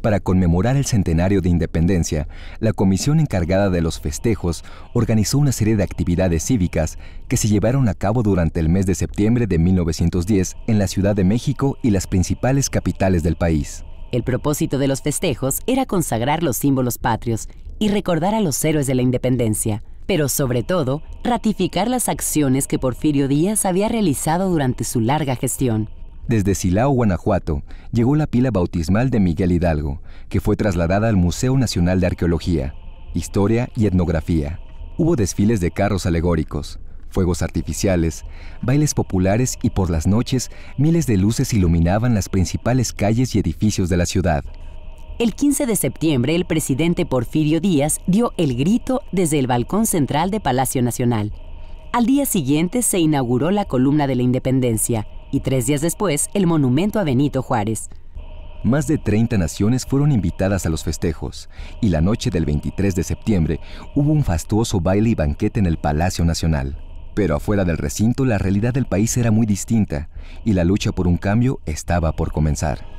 Para conmemorar el centenario de independencia, la comisión encargada de los festejos organizó una serie de actividades cívicas que se llevaron a cabo durante el mes de septiembre de 1910 en la Ciudad de México y las principales capitales del país. El propósito de los festejos era consagrar los símbolos patrios y recordar a los héroes de la independencia, pero sobre todo ratificar las acciones que Porfirio Díaz había realizado durante su larga gestión. Desde Silao, Guanajuato, llegó la pila bautismal de Miguel Hidalgo, que fue trasladada al Museo Nacional de Arqueología, Historia y Etnografía. Hubo desfiles de carros alegóricos, fuegos artificiales, bailes populares y por las noches miles de luces iluminaban las principales calles y edificios de la ciudad. El 15 de septiembre, el presidente Porfirio Díaz dio el grito desde el balcón central de Palacio Nacional. Al día siguiente se inauguró la columna de la Independencia, y tres días después el monumento a Benito Juárez. Más de 30 naciones fueron invitadas a los festejos y la noche del 23 de septiembre hubo un fastuoso baile y banquete en el Palacio Nacional. Pero afuera del recinto la realidad del país era muy distinta y la lucha por un cambio estaba por comenzar.